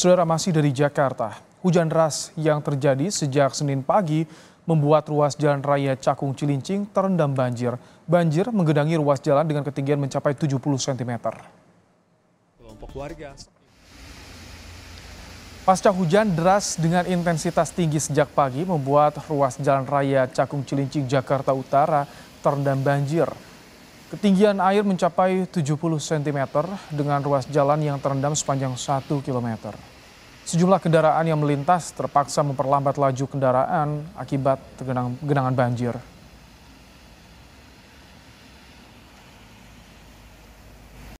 Saudara masih dari Jakarta, hujan deras yang terjadi sejak Senin pagi membuat ruas jalan raya Cakung Cilincing terendam banjir. Banjir menggenangi ruas jalan dengan ketinggian mencapai 70 cm. Kelompok warga. Pasca hujan deras dengan intensitas tinggi sejak pagi membuat ruas jalan raya Cakung Cilincing Jakarta Utara terendam banjir. Ketinggian air mencapai 70 cm dengan ruas jalan yang terendam sepanjang 1 km. Sejumlah kendaraan yang melintas terpaksa memperlambat laju kendaraan akibat genangan banjir.